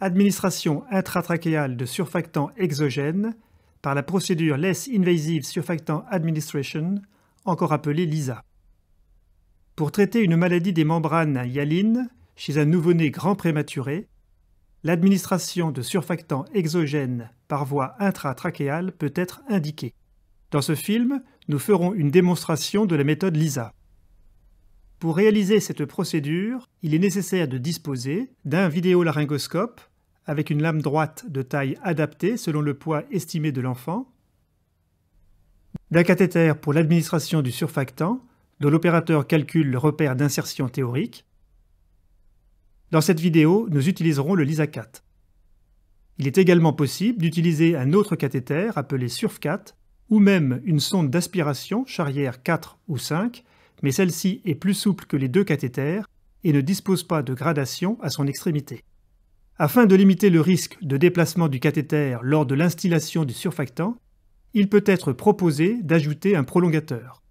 administration intratrachéale de surfactants exogènes par la procédure Less Invasive Surfactant Administration, encore appelée LISA. Pour traiter une maladie des membranes hyalines chez un nouveau-né grand prématuré, l'administration de surfactants exogènes par voie intratrachéale peut être indiquée. Dans ce film, nous ferons une démonstration de la méthode LISA. Pour réaliser cette procédure, il est nécessaire de disposer d'un vidéolaryngoscope avec une lame droite de taille adaptée selon le poids estimé de l'enfant, la cathéter pour l'administration du surfactant, dont l'opérateur calcule le repère d'insertion théorique. Dans cette vidéo, nous utiliserons le LISA4. Il est également possible d'utiliser un autre cathéter appelé SURFCAT ou même une sonde d'aspiration charrière 4 ou 5, mais celle-ci est plus souple que les deux cathéters et ne dispose pas de gradation à son extrémité. Afin de limiter le risque de déplacement du cathéter lors de l'instillation du surfactant, il peut être proposé d'ajouter un prolongateur.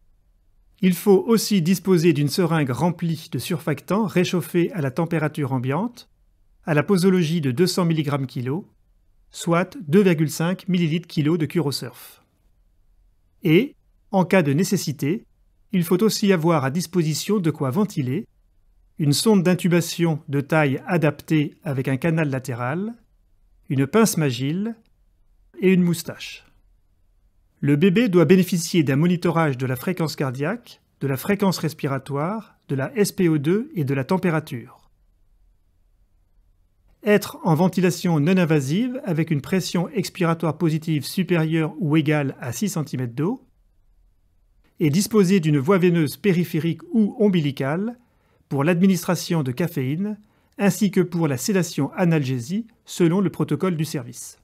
Il faut aussi disposer d'une seringue remplie de surfactant réchauffé à la température ambiante, à la posologie de 200 mg kg, soit 2,5 ml kg de Curosurf. Et, en cas de nécessité, il faut aussi avoir à disposition de quoi ventiler une sonde d'intubation de taille adaptée avec un canal latéral, une pince magile et une moustache. Le bébé doit bénéficier d'un monitorage de la fréquence cardiaque, de la fréquence respiratoire, de la SPO2 et de la température. Être en ventilation non invasive avec une pression expiratoire positive supérieure ou égale à 6 cm d'eau et disposer d'une voie veineuse périphérique ou ombilicale pour l'administration de caféine ainsi que pour la sédation analgésie selon le protocole du service.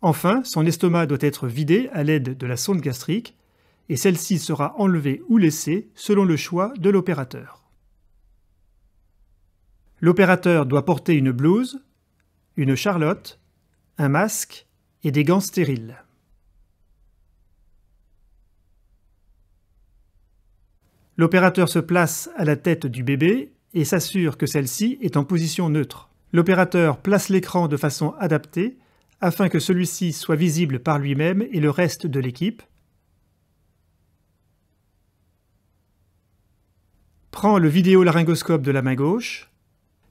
Enfin, son estomac doit être vidé à l'aide de la sonde gastrique et celle-ci sera enlevée ou laissée selon le choix de l'opérateur. L'opérateur doit porter une blouse, une charlotte, un masque et des gants stériles. L'opérateur se place à la tête du bébé et s'assure que celle-ci est en position neutre. L'opérateur place l'écran de façon adaptée afin que celui-ci soit visible par lui-même et le reste de l'équipe. Prend le vidéolaryngoscope de la main gauche,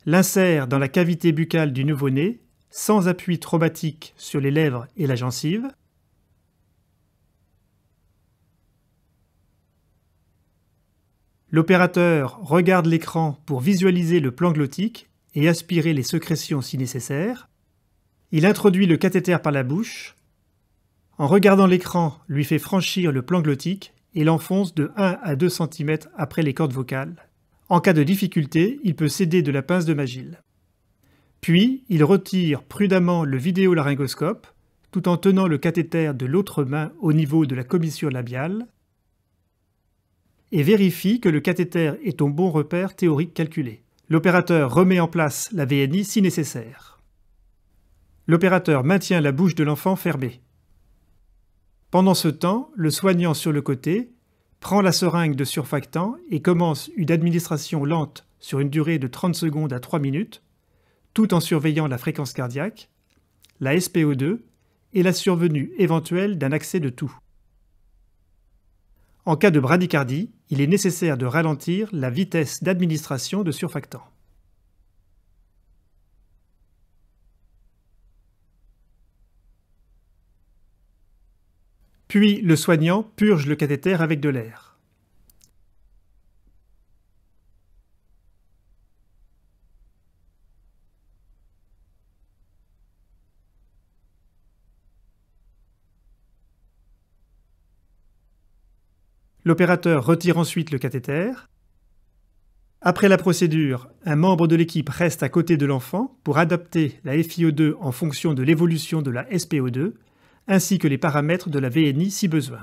l'insère dans la cavité buccale du nouveau-né sans appui traumatique sur les lèvres et la gencive, L'opérateur regarde l'écran pour visualiser le plan glottique et aspirer les sécrétions si nécessaire. Il introduit le cathéter par la bouche. En regardant l'écran, lui fait franchir le plan glottique et l'enfonce de 1 à 2 cm après les cordes vocales. En cas de difficulté, il peut céder de la pince de magile. Puis, il retire prudemment le vidéolaryngoscope tout en tenant le cathéter de l'autre main au niveau de la commissure labiale et vérifie que le cathéter est au bon repère théorique calculé. L'opérateur remet en place la VNI si nécessaire. L'opérateur maintient la bouche de l'enfant fermée. Pendant ce temps, le soignant sur le côté prend la seringue de surfactant et commence une administration lente sur une durée de 30 secondes à 3 minutes, tout en surveillant la fréquence cardiaque, la SPO2 et la survenue éventuelle d'un accès de toux. En cas de bradycardie, il est nécessaire de ralentir la vitesse d'administration de surfactants. Puis le soignant purge le cathéter avec de l'air. L'opérateur retire ensuite le cathéter. Après la procédure, un membre de l'équipe reste à côté de l'enfant pour adapter la FiO2 en fonction de l'évolution de la SPO2, ainsi que les paramètres de la VNI si besoin.